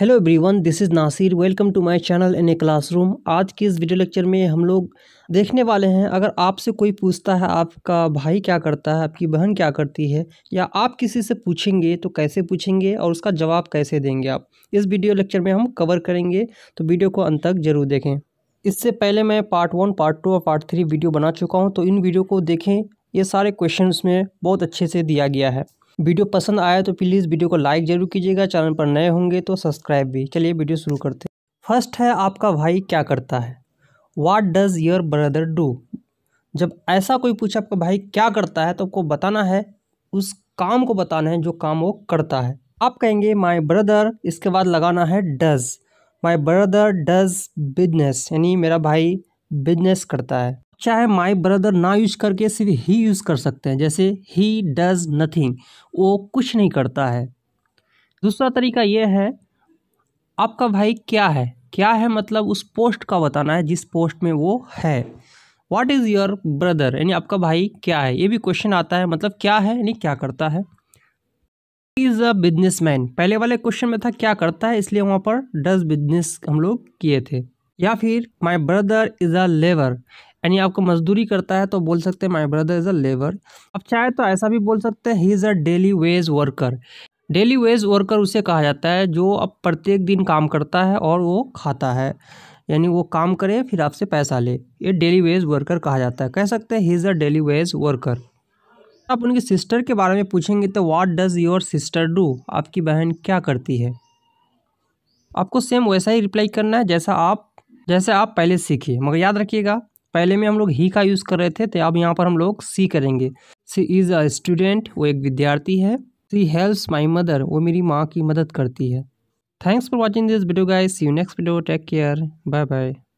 hello everyone this is Nasir welcome to my channel in a classroom आज के इस video lecture में हम लोग देखने वाले हैं अगर आपसे कोई पूछता है आपका भाई क्या करता है आपकी बहन क्या करती है या आप किसी से पूछेंगे तो कैसे पूछेंगे और उसका जवाब कैसे देंगे आप इस वीडियो लेक्चर में हम कवर करेंगे तो वीडियो को अंत तक ज़रूर देखें इससे पहले मैं पार्ट वन पार्ट टू और पार्ट थ्री वीडियो बना चुका हूँ तो इन वीडियो को देखें ये सारे क्वेश्चन में बहुत अच्छे से दिया गया है वीडियो पसंद आया तो प्लीज़ वीडियो को लाइक ज़रूर कीजिएगा चैनल पर नए होंगे तो सब्सक्राइब भी चलिए वीडियो शुरू करते हैं फर्स्ट है आपका भाई क्या करता है what does your brother do जब ऐसा कोई पूछे आपका भाई क्या करता है तो आपको बताना है उस काम को बताना है जो काम वो करता है आप कहेंगे माई ब्रदर इसके बाद लगाना है does my brother does business यानी मेरा भाई बिजनेस करता है चाहे माई ब्रदर ना यूज़ करके सिर्फ ही यूज़ कर सकते हैं जैसे ही डज नथिंग वो कुछ नहीं करता है दूसरा तरीका ये है आपका भाई क्या है क्या है मतलब उस पोस्ट का बताना है जिस पोस्ट में वो है वाट इज़ योर ब्रदर यानी आपका भाई क्या है ये भी क्वेश्चन आता है मतलब क्या है यानी क्या करता है इज़ अ मैन पहले वाले क्वेश्चन में था क्या करता है इसलिए वहाँ पर डज बिजनेस हम लोग किए थे या फिर my brother is a labour यानी आपको मजदूरी करता है तो बोल सकते हैं my brother is a labour अब चाहे तो ऐसा भी बोल सकते हैं he is a daily wage worker daily wage worker उसे कहा जाता है जो अब प्रत्येक दिन काम करता है और वो खाता है यानी वो काम करे फिर आपसे पैसा ले ये डेली वेज वर्कर कहा जाता है कह सकते हैं he is a daily wage worker आप उनकी सिस्टर के बारे में पूछेंगे तो what does your sister do आपकी बहन क्या करती है आपको सेम वैसा ही रिप्लाई करना है जैसा आप जैसे आप पहले सीखिए मगर याद रखिएगा पहले में हम लोग ही का यूज़ कर रहे थे तो अब यहाँ पर हम लोग सी करेंगे सी इज़ अ स्टूडेंट वो एक विद्यार्थी है सी हेल्प्स माई मदर वो मेरी माँ की मदद करती है thanks for watching this video guys see you next video take care bye bye